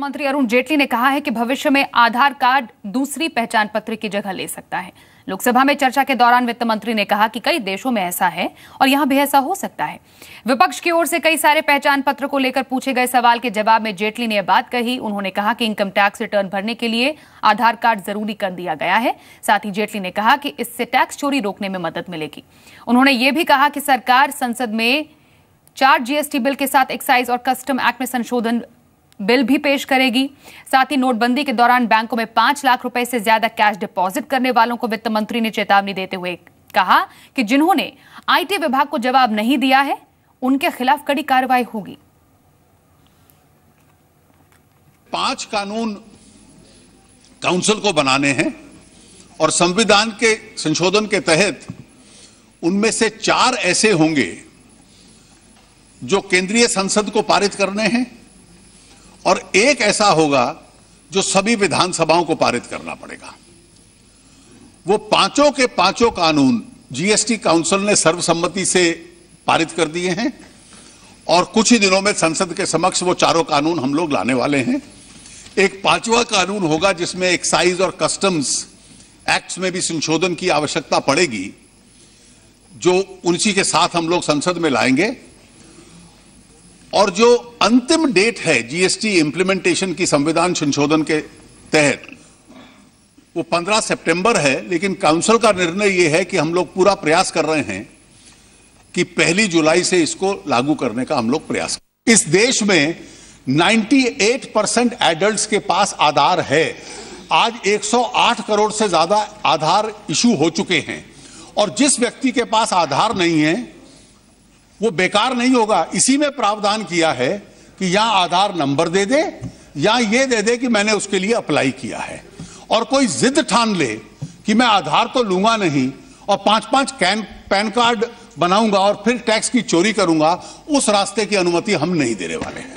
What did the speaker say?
मंत्री अरुण जेटली ने कहा है कि भविष्य में आधार कार्ड दूसरी पहचान पत्र की जगह ले सकता है लोकसभा में चर्चा के दौरान वित्त मंत्री ने कहा कि कई देशों में ऐसा है और यहां भी ऐसा हो सकता है विपक्ष की ओर से कई सारे पहचान पत्र को लेकर पूछे गए सवाल के जवाब में जेटली ने बात कही उन्होंने कहा कि इनकम टैक्स रिटर्न भरने के लिए आधार कार्ड जरूरी कर दिया गया है साथ ही जेटली ने कहा कि इससे टैक्स चोरी रोकने में मदद मिलेगी उन्होंने ये भी कहा कि सरकार संसद में चार जीएसटी बिल के साथ एक्साइज और कस्टम एक्ट में संशोधन बिल भी पेश करेगी साथ ही नोटबंदी के दौरान बैंकों में पांच लाख रुपए से ज्यादा कैश डिपॉजिट करने वालों को वित्त मंत्री ने चेतावनी देते हुए कहा कि जिन्होंने आईटी विभाग को जवाब नहीं दिया है उनके खिलाफ कड़ी कार्रवाई होगी पांच कानून काउंसिल को बनाने हैं और संविधान के संशोधन के तहत उनमें से चार ऐसे होंगे जो केंद्रीय संसद को पारित करने हैं और एक ऐसा होगा जो सभी विधानसभाओं को पारित करना पड़ेगा वो पांचों के पांचों कानून जीएसटी काउंसिल ने सर्वसम्मति से पारित कर दिए हैं और कुछ ही दिनों में संसद के समक्ष वो चारों कानून हम लोग लाने वाले हैं एक पांचवा कानून होगा जिसमें एक्साइज और कस्टम्स एक्ट्स में भी संशोधन की आवश्यकता पड़ेगी जो उनसी के साथ हम लोग संसद में लाएंगे और जो अंतिम डेट है जीएसटी इंप्लीमेंटेशन की संविधान संशोधन के तहत वो 15 सितंबर है लेकिन काउंसिल का निर्णय ये है कि हम लोग पूरा प्रयास कर रहे हैं कि पहली जुलाई से इसको लागू करने का हम लोग प्रयास इस देश में 98 परसेंट एडल्ट के पास आधार है आज 108 करोड़ से ज्यादा आधार इशू हो चुके हैं और जिस व्यक्ति के पास आधार नहीं है वो बेकार नहीं होगा इसी में प्रावधान किया है कि या आधार नंबर दे दे या ये दे दे कि मैंने उसके लिए अप्लाई किया है और कोई जिद ठान ले कि मैं आधार तो लूंगा नहीं और पांच पांच कैन पैन कार्ड बनाऊंगा और फिर टैक्स की चोरी करूंगा उस रास्ते की अनुमति हम नहीं देने वाले हैं